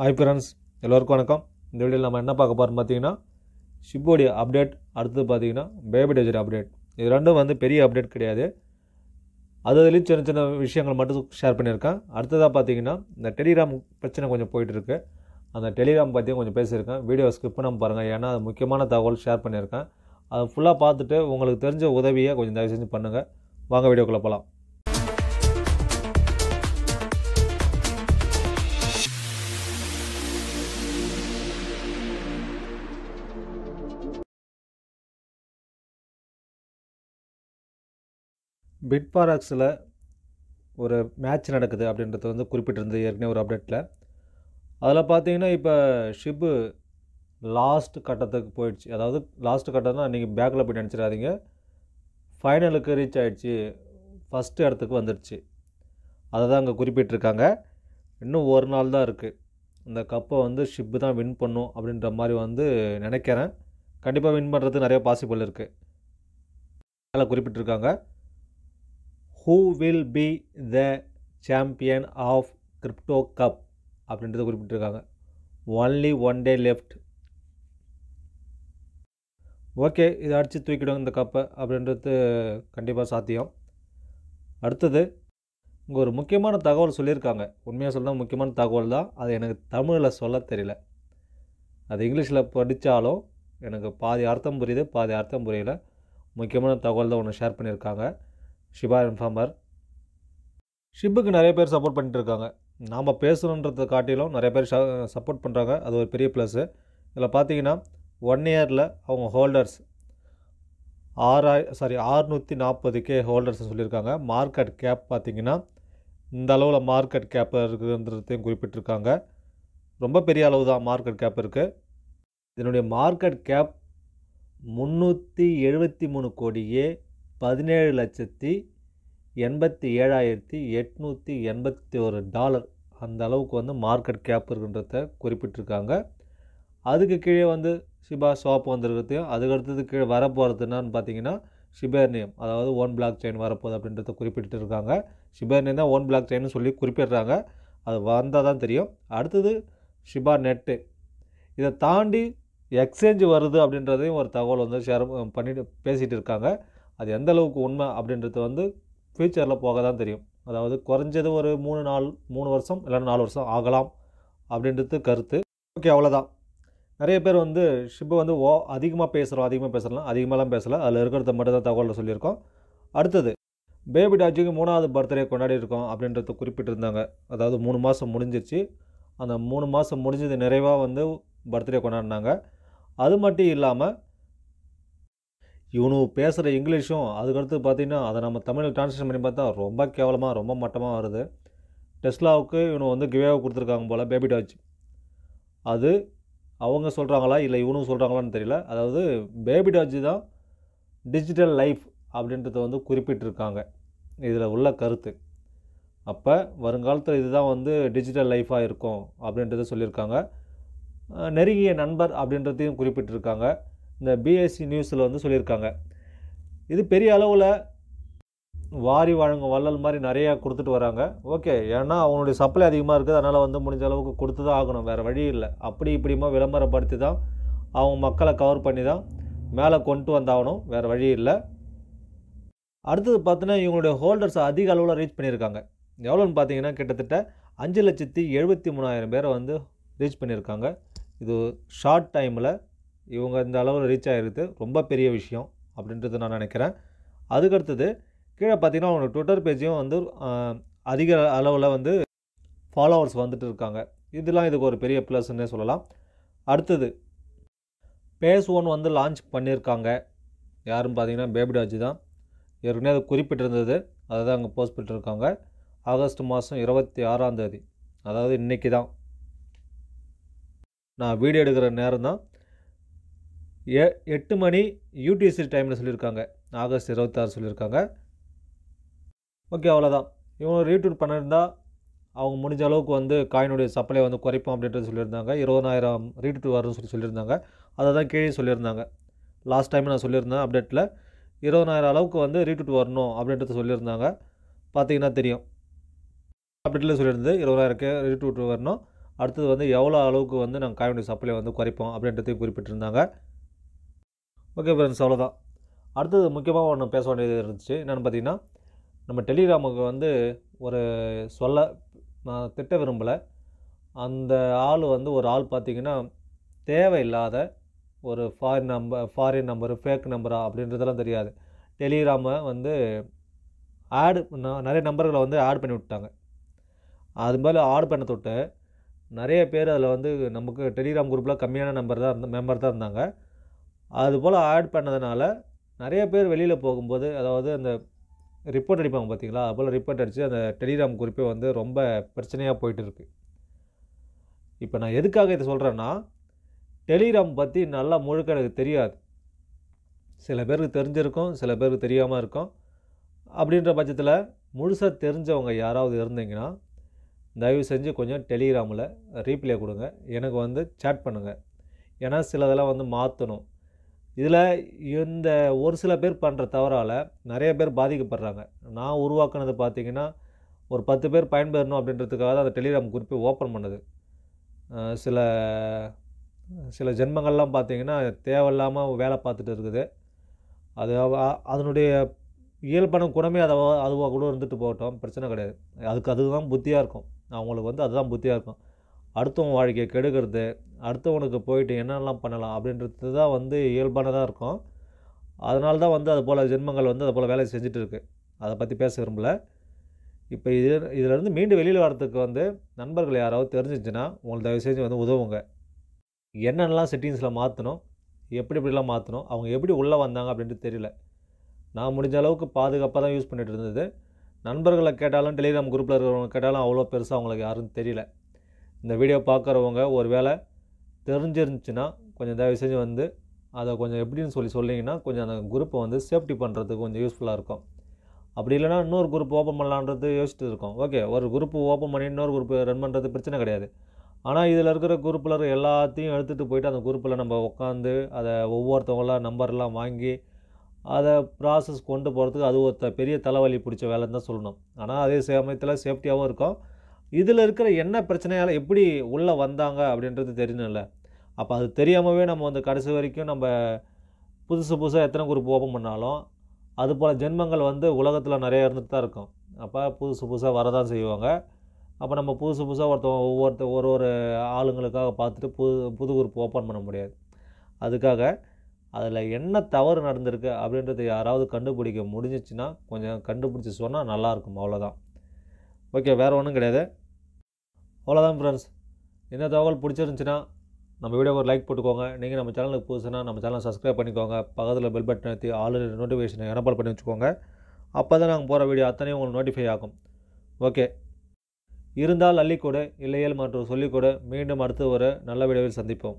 hi friends எல்லோருக்கும் வணக்கம் இந்த வீடியோவில் நம்ம என்ன பார்க்க போகிறோம் பார்த்தீங்கன்னா ஷிப்போடைய அப்டேட் அடுத்தது பார்த்தீங்கன்னா பேபி டேஜர் அப்டேட் இது ரெண்டும் வந்து பெரிய அப்டேட் கிடையாது அது அதுலேயும் சின்ன சின்ன விஷயங்கள் மட்டும் ஷேர் பண்ணியிருக்கேன் அடுத்ததாக பார்த்தீங்கன்னா இந்த டெலிகிராம் பிரச்சனை கொஞ்சம் போயிட்டுருக்கு அந்த டெலிகிராம் பற்றியும் கொஞ்சம் பேசியிருக்கேன் வீடியோ ஸ்கிப் பண்ண பாருங்கள் ஏன்னா அது முக்கியமான தகவல் ஷேர் பண்ணியிருக்கேன் அதை ஃபுல்லாக பார்த்துட்டு உங்களுக்கு தெரிஞ்ச உதவியை கொஞ்சம் தயவு செஞ்சு பண்ணுங்கள் வாங்க வீடியோக்குள்ளே போகலாம் பிட்பாராக்ஸில் ஒரு மேட்ச் நடக்குது அப்படின்றத வந்து குறிப்பிட்டிருந்தது ஏற்கனவே ஒரு அப்டேட்டில் அதில் பார்த்தீங்கன்னா இப்போ ஷிப்பு லாஸ்ட் கட்டத்துக்கு போயிடுச்சு அதாவது லாஸ்ட் கட்டம்னா நீங்கள் பேக்கில் போய் நினச்சிடாதீங்க ஃபைனலுக்கு ரீச் ஆகிடுச்சு ஃபஸ்ட்டு இடத்துக்கு வந்துடுச்சு அதை தான் அங்கே குறிப்பிட்டிருக்காங்க இன்னும் ஒரு நாள் தான் இருக்குது இந்த கப்பை வந்து ஷிப்பு தான் வின் பண்ணும் அப்படின்ற மாதிரி வந்து நினைக்கிறேன் கண்டிப்பாக வின் பண்ணுறதுக்கு நிறைய பாசிபிள் இருக்குது அதில் குறிப்பிட்டிருக்காங்க who will be the champion of crypto cup அப்படின்றத குறிப்பிட்டிருக்காங்க only one day left okay இதை அடித்து தூக்கிடும் இந்த கப்பை அப்படின்றது கண்டிப்பாக சாத்தியம் அடுத்தது இங்கே ஒரு முக்கியமான தகவல் சொல்லியிருக்காங்க உண்மையாக சொல்லணும் முக்கியமான தகவல் தான் அது எனக்கு தமிழில் சொல்ல தெரியல அது இங்கிலீஷில் படித்தாலும் எனக்கு பாதி அர்த்தம் புரியுது பாதி அர்த்தம் புரியல முக்கியமான தகவல் தான் ஒன்று ஷேர் பண்ணியிருக்காங்க ஷிபா இன்ஃபார்மர் ஷிப்புக்கு நிறைய பேர் சப்போர்ட் பண்ணிட்டு இருக்காங்க நாம் பேசணுன்றதை காட்டிலும் நிறைய பேர் சப்போர்ட் பண்ணுறாங்க அது ஒரு பெரிய ப்ளஸ்ஸு இதில் பார்த்தீங்கன்னா ஒன் இயரில் அவங்க ஹோல்டர்ஸ் ஆறாய் சாரி ஆறுநூற்றி நாற்பது கே ஹோல்டர்ஸ் சொல்லியிருக்காங்க மார்க்கெட் கேப் பார்த்திங்கன்னா இந்த அளவில் மார்க்கெட் கேப் இருக்குன்றதையும் குறிப்பிட்டிருக்காங்க ரொம்ப பெரிய அளவு தான் மார்க்கெட் கேப் இருக்குது இதனுடைய மார்க்கெட் கேப் முந்நூற்றி எழுபத்தி மூணு கோடியே பதினேழு லட்சத்தி எண்பத்தி ஏழாயிரத்தி எட்நூற்றி எண்பத்தி ஒரு டாலர் அந்த அளவுக்கு வந்து மார்க்கெட் கேப் இருக்குன்றத குறிப்பிட்டிருக்காங்க அதுக்கு கீழே வந்து ஷிபா ஷாப் வந்திருக்கிறதையும் அதுக்கடுத்தது கீழே வரப்போகிறது என்னான்னு பார்த்தீங்கன்னா சிபேர்னியம் அதாவது ஒன் பிளாக் செயின் வரப்போகுது அப்படின்றத குறிப்பிட்டு இருக்காங்க ஷிபேர்னியம் தான் ஒன் பிளாக் செயின்னு சொல்லி குறிப்பிடுறாங்க அது வந்தால் தான் தெரியும் அடுத்தது ஷிபா நெட்டு இதை தாண்டி எக்ஸ்சேஞ்சு வருது அப்படின்றதையும் ஒரு தகவல் வந்து ஷேர் பண்ணிட்டு பேசிகிட்டு இருக்காங்க அது எந்த அளவுக்கு உண்மை அப்படின்றது வந்து ஃப்யூச்சரில் போக தான் தெரியும் அதாவது குறைஞ்சது ஒரு மூணு நாள் மூணு வருஷம் இல்லைன்னா நாலு வருஷம் ஆகலாம் அப்படின்றது கருத்து ஓகே அவ்வளோதான் நிறைய பேர் வந்து ஷிப்பு வந்து ஓ அதிகமாக பேசுகிறோம் அதிகமாக பேசலாம் அதிகமாகலாம் பேசலை அதில் இருக்கிறத மட்டும் தான் தகவலில் சொல்லியிருக்கோம் அடுத்தது பேபி டாஜிக்கு மூணாவது பர்த்டே கொண்டாடி இருக்கோம் அப்படின்றத குறிப்பிட்டிருந்தாங்க அதாவது மூணு மாதம் முடிஞ்சிருச்சு அந்த மூணு மாதம் முடிஞ்சது நிறைவாக வந்து பர்த்டே கொண்டாடினாங்க அது மட்டும் இல்லாமல் இவனு பேசுகிற இங்கிலீஷும் அதுக்கடுத்து பார்த்திங்கன்னா அதை நம்ம தமிழில் டிரான்ஸ்லேஷன் பண்ணி பார்த்தா ரொம்ப கேவலமாக ரொம்ப மட்டமாக வருது டெஸ்லாவுக்கு இவனு வந்து கிவேவாக கொடுத்துருக்காங்க போல் பேபி டாச் அது அவங்க சொல்கிறாங்களா இல்லை இவனும் சொல்கிறாங்களான்னு தெரியல அதாவது பேபி டாஜ் தான் டிஜிட்டல் லைஃப் அப்படின்றத வந்து குறிப்பிட்டிருக்காங்க இதில் உள்ள கருத்து அப்போ வருங்காலத்தில் இதுதான் வந்து டிஜிட்டல் லைஃபாக இருக்கும் அப்படின்றத சொல்லியிருக்காங்க நெருங்கிய நண்பர் அப்படின்றதையும் குறிப்பிட்டிருக்காங்க இந்த பிஎஸ்சி நியூஸில் வந்து சொல்லியிருக்காங்க இது பெரிய அளவில் வாரி வழங்கும் வள்ளல் மாதிரி நிறையா கொடுத்துட்டு வராங்க ஓகே ஏன்னா அவங்களுடைய சப்ளை அதிகமாக இருக்குது அதனால் வந்து முடிஞ்ச அளவுக்கு கொடுத்து தான் ஆகணும் வேறு வழி இல்லை அப்படி இப்படிமா விளம்பரப்படுத்தி தான் அவங்க மக்களை கவர் பண்ணி தான் மேலே கொண்டு வந்தாகணும் வேறு வழி இல்லை அடுத்தது பார்த்தீங்கன்னா இவங்களுடைய ஹோல்டர்ஸ் அதிக அளவில் ரீச் பண்ணியிருக்காங்க எவ்வளோன்னு பார்த்தீங்கன்னா கிட்டத்தட்ட அஞ்சு லட்சத்தி எழுபத்தி மூணாயிரம் பேரை வந்து ரீச் பண்ணியிருக்காங்க இது ஷார்ட் டைமில் இவங்க இந்த அளவில் ரீச் ஆகிருக்குது ரொம்ப பெரிய விஷயம் அப்படின்றத நான் நினைக்கிறேன் அதுக்கடுத்தது கீழே பார்த்தீங்கன்னா அவங்களோட ட்விட்டர் பேஜையும் வந்து அதிக அளவில் வந்து ஃபாலோவர்ஸ் வந்துட்டு இருக்காங்க இதெல்லாம் இதுக்கு ஒரு பெரிய ப்ளஸ்ன்னே சொல்லலாம் அடுத்தது பேஸ் ஒன் வந்து லான்ச் பண்ணியிருக்காங்க யாரும் பார்த்தீங்கன்னா பேபிடாஜ் தான் ஏற்கனவே அது குறிப்பிட்டிருந்தது அதை தான் அங்கே போஸ்ட் பண்ணிட்டுருக்காங்க ஆகஸ்ட் மாதம் இருபத்தி ஆறாம் தேதி அதாவது இன்றைக்கி தான் நான் வீடியோ எடுக்கிற நேரம் தான் எ எட்டு மணி யூடிசி டைமில் சொல்லியிருக்காங்க ஆகஸ்ட் இருபத்தாறு சொல்லியிருக்காங்க ஓகே அவ்வளோதான் இவங்க ரீட்யூட் பண்ணியிருந்தால் அவங்க முடிஞ்ச அளவுக்கு வந்து காயினுடைய சப்ளை வந்து குறைப்போம் அப்படின்றது சொல்லியிருந்தாங்க இருபதாயிரம் ரீட்யூட் வரும்னு சொல்லி சொல்லியிருந்தாங்க அதை தான் கீழே சொல்லியிருந்தாங்க லாஸ்ட் டைம் நான் சொல்லியிருந்தேன் அப்டேட்டில் இருபதாயிரம் அளவுக்கு வந்து ரீட்யூட் வரணும் அப்படின்றத சொல்லியிருந்தாங்க பார்த்தீங்கன்னா தெரியும் அப்டேட்டில் சொல்லியிருந்தது இருபதாயிரக்கு ரீட்யூட் வரணும் அடுத்தது வந்து எவ்வளோ அளவுக்கு வந்து நாங்கள் காயினுடைய சப்ளை வந்து குறைப்போம் அப்படின்றதையும் குறிப்பிட்டிருந்தாங்க ஓகே ஃப்ரெண்ட்ஸ் அவ்வளோதான் அடுத்தது முக்கியமாக ஒன்று பேச வேண்டியது இருந்துச்சு என்னென்னு பார்த்தீங்கன்னா நம்ம டெலிகிராமுக்கு வந்து ஒரு சொல்ல நான் திட்ட விரும்பலை அந்த ஆள் வந்து ஒரு ஆள் பார்த்திங்கன்னா தேவையில்லாத ஒரு foreign number foreign number fake நம்பரா அப்படின்றதெல்லாம் தெரியாது டெலிகிராமை வந்து ஆடு நிறைய நம்பர்களை வந்து ஆட் பண்ணி விட்டாங்க அது மாதிரி ஆட் பண்ண தொட்டு நிறைய பேர் அதில் வந்து நமக்கு டெலிகிராம் குரூப்பில் கம்மியான நம்பர் தான் மெம்பர் தான் இருந்தாங்க அதுபோல் ஆட் பண்ணதுனால நிறைய பேர் வெளியில் போகும்போது அதாவது அந்த ரிப்போர்ட் அடிப்பாங்க பார்த்தீங்களா அதுபோல் ரிப்போர்ட் அடித்து அந்த டெலிகிராம் குறிப்பே வந்து ரொம்ப பிரச்சனையாக போயிட்டு இருக்கு இப்போ நான் எதுக்காக இதை சொல்கிறேன்னா டெலிகிராம் பற்றி நல்லா முழுக்க எனக்கு தெரியாது சில பேருக்கு தெரிஞ்சிருக்கும் சில பேருக்கு தெரியாமல் இருக்கும் அப்படின்ற பட்சத்தில் முழுசாக தெரிஞ்சவங்க யாராவது இருந்தீங்கன்னா தயவு செஞ்சு கொஞ்சம் டெலிகிராமில் ரீப்ளே கொடுங்க எனக்கு வந்து சேட் பண்ணுங்கள் ஏன்னா சிலதெல்லாம் வந்து மாற்றணும் இதில் இந்த ஒரு சில பேர் பண்ணுற தவறால் நிறைய பேர் பாதிக்கப்படுறாங்க நான் உருவாக்குனது பார்த்திங்கன்னா ஒரு பத்து பேர் பயன்பெறணும் அப்படின்றதுக்காக தான் அந்த டெலிகிராம் குறிப்பை ஓப்பன் பண்ணது சில சில ஜென்மங்கள்லாம் பார்த்திங்கன்னா தேவையில்லாமல் வேலை பார்த்துட்டு இருக்குது அது அதனுடைய இயல்பான குணமே அதை அதுவாக கூட இருந்துட்டு போகட்டும் பிரச்சனை கிடையாது அதுக்கு அதுதான் புத்தியாக இருக்கும் அவங்களுக்கு வந்து அதுதான் புத்தியாக இருக்கும் அடுத்தவங்க வாழ்க்கையை கெடுக்கிறது அடுத்தவனுக்கு போயிட்டு என்னென்னலாம் பண்ணலாம் அப்படின்றது தான் வந்து இயல்பானதாக இருக்கும் அதனால தான் வந்து அது போல் ஜென்மங்கள் வந்து அது போல் வேலை செஞ்சுட்டு இருக்குது அதை பற்றி பேச விரும்பலை இப்போ இது இதிலேருந்து மீண்டும் வெளியில் வரத்துக்கு வந்து நண்பர்கள் யாராவது தெரிஞ்சிச்சுன்னா உங்களுக்கு தயவு செஞ்சு வந்து உதவுங்க என்னென்னலாம் செட்டிங்ஸில் மாற்றணும் எப்படி எப்படிலாம் மாற்றணும் அவங்க எப்படி உள்ளே வந்தாங்க அப்படின்ட்டு தெரியல நான் முடிஞ்ச அளவுக்கு பாதுகாப்பாக தான் யூஸ் பண்ணிகிட்டு இருந்தது நண்பர்களை கேட்டாலும் டெலிகிராம் குரூப்பில் இருக்கிறவங்க கேட்டாலும் அவ்வளோ பெருசாக அவங்களுக்கு யாரும் தெரியல இந்த வீடியோ பார்க்குறவங்க ஒரு வேளை தெரிஞ்சிருந்துச்சுன்னா கொஞ்சம் தயவு செஞ்சு வந்து அதை கொஞ்சம் எப்படின்னு சொல்லி சொல்லிங்கன்னா கொஞ்சம் அந்த குரூப்பை வந்து சேஃப்டி பண்ணுறதுக்கு கொஞ்சம் யூஸ்ஃபுல்லாக இருக்கும் அப்படி இல்லைனா இன்னொரு குரூப் ஓப்பன் பண்ணலான்றது யோசிச்சுட்டு இருக்கோம் ஓகே ஒரு குரூப் ஓப்பன் பண்ணி இன்னொரு குரூப் ரன் பண்ணுறது பிரச்சனை கிடையாது ஆனால் இதில் இருக்கிற குரூப்பில் இருக்கிற எல்லாத்தையும் எடுத்துகிட்டு போயிட்டு அந்த குரூப்பில் நம்ம உட்காந்து அதை ஒவ்வொருத்தவங்களாம் நம்பர்லாம் வாங்கி அதை ப்ராசஸ் கொண்டு போகிறதுக்கு அது ஒருத்த பெரிய தலைவலி பிடிச்ச வேலைன்னு தான் சொல்லணும் ஆனால் அதே சமயத்தில் சேஃப்டியாகவும் இருக்கும் இதில் இருக்கிற என்ன பிரச்சனையால் எப்படி உள்ளே வந்தாங்க அப்படின்றது தெரியணும்ல அப்போ அது தெரியாமவே நம்ம வந்து கடைசி வரைக்கும் நம்ம புதுசு புதுசாக எத்தனை குரூப் ஓப்பன் பண்ணாலும் அது போல் ஜென்மங்கள் வந்து உலகத்தில் நிறைய இருந்துட்டு தான் இருக்கும் அப்போ புதுசு புதுசாக வரதான் செய்வாங்க அப்போ நம்ம புதுசு புதுசாக ஒருத்தவங்க ஒவ்வொருத்த ஒரு ஒரு ஆளுங்களுக்காக பார்த்துட்டு புது புது குரூப் ஓப்பன் பண்ண முடியாது அதுக்காக அதில் என்ன தவறு நடந்திருக்கு அப்படின்றத யாராவது கண்டுபிடிக்க முடிஞ்சிச்சுன்னா கொஞ்சம் கண்டுபிடிச்சி சொன்னால் நல்லாயிருக்கும் அவ்வளோதான் ஓகே வேறு ஒன்றும் கிடையாது அவ்வளோதான் ஃப்ரெண்ட்ஸ் இந்த தகவல் பிடிச்சிருந்துச்சின்னா நம்ம ஒரு லைக் போட்டுக்கோங்க நீங்கள் நம்ம சேனலுக்கு புதுசுனா நம்ம சேனலை சப்ஸ்கிரைப் பண்ணிக்கோங்க பக்கத்தில் பெல் பட்டன் அழுத்தி ஆல் நோட்டிஃபிகேஷனை எனப்பால் பண்ணி வச்சுக்கோங்க அப்போ தான் நாங்கள் போகிற வீடியோ அத்தனையும் உங்களுக்கு நோட்டிஃபை ஆகும் ஓகே இருந்தால் அள்ளிக்கூட இல்லையல் மற்றும் சொல்லிக்கூடு மீண்டும் அடுத்து ஒரு நல்ல வீடியோவில் சந்திப்போம்